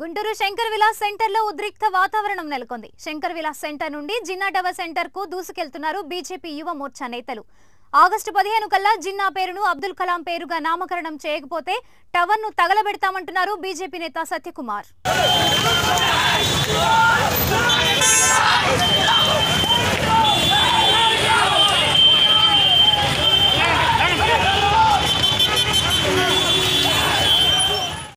Guntur Shankar Vilas centre లో ఉద్రిక్త వాతావరణం నెలకొంది శంకర్ విలాస్ సెంటర్ నుండి జిన్నా టవర్ సెంటర్ కు దూసుకెళ్తున్నారు బీజేపీ యువ మోర్చా నేతలు ఆగస్టు పదిహేను కల్లా జిన్నా పేరును అబ్దుల్ కలాం పేరుగా నామకరణం చేయకపోతే టవర్ ను తగలబెడతామంటున్నారు బీజేపీ నేత సత్యకుమార్